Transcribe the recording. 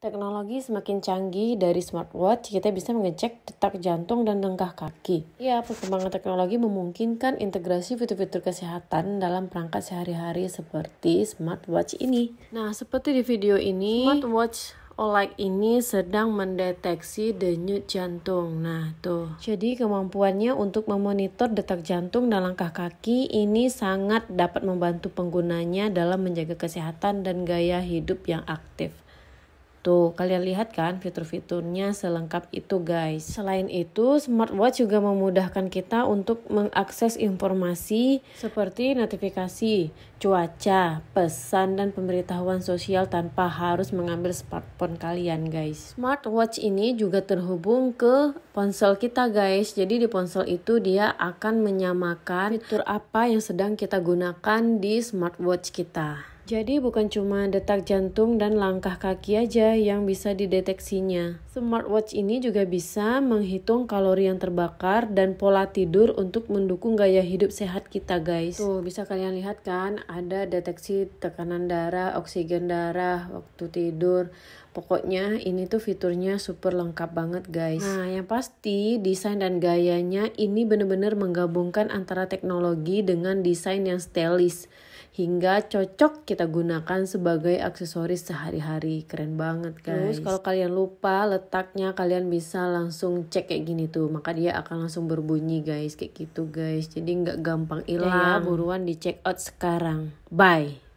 Teknologi semakin canggih dari smartwatch, kita bisa mengecek detak jantung dan langkah kaki. Ya, perkembangan teknologi memungkinkan integrasi fitur-fitur kesehatan dalam perangkat sehari-hari seperti smartwatch ini. Nah, seperti di video ini, smartwatch Oleg ini sedang mendeteksi denyut jantung. Nah, tuh. Jadi kemampuannya untuk memonitor detak jantung dan langkah kaki ini sangat dapat membantu penggunanya dalam menjaga kesehatan dan gaya hidup yang aktif. Tuh, gitu. kalian lihat kan fitur-fiturnya selengkap itu guys. Selain itu, smartwatch juga memudahkan kita untuk mengakses informasi seperti notifikasi, cuaca, pesan, dan pemberitahuan sosial tanpa harus mengambil smartphone kalian guys. Smartwatch ini juga terhubung ke ponsel kita guys. Jadi di ponsel itu dia akan menyamakan fitur apa yang sedang kita gunakan di smartwatch kita. Jadi bukan cuma detak jantung dan langkah kaki aja yang bisa dideteksinya. Smartwatch ini juga bisa menghitung kalori yang terbakar dan pola tidur untuk mendukung gaya hidup sehat kita guys. Tuh bisa kalian lihat kan ada deteksi tekanan darah, oksigen darah, waktu tidur. Pokoknya ini tuh fiturnya super lengkap banget guys. Nah yang pasti desain dan gayanya ini bener-bener menggabungkan antara teknologi dengan desain yang stylish. Hingga cocok kita kita gunakan sebagai aksesoris sehari-hari keren banget guys terus kalau kalian lupa letaknya kalian bisa langsung cek kayak gini tuh maka dia akan langsung berbunyi guys kayak gitu guys jadi nggak gampang hilang ya, ya, buruan di check out sekarang bye